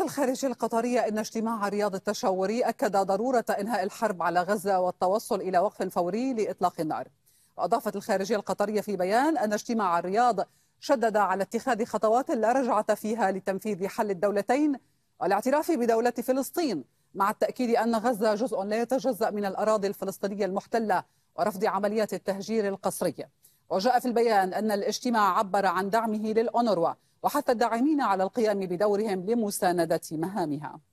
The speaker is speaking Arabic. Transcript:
الخارجية القطرية إن اجتماع رياض التشاوري أكد ضرورة إنهاء الحرب على غزة والتوصل إلى وقف فوري لإطلاق النار وأضافت الخارجية القطرية في بيان أن اجتماع الرياض شدد على اتخاذ خطوات لا رجعة فيها لتنفيذ حل الدولتين والاعتراف بدولة فلسطين مع التأكيد أن غزة جزء لا يتجزأ من الأراضي الفلسطينية المحتلة ورفض عمليات التهجير القسرية وجاء في البيان أن الاجتماع عبر عن دعمه للأونروا وحتى الداعمين على القيام بدورهم لمساندة مهامها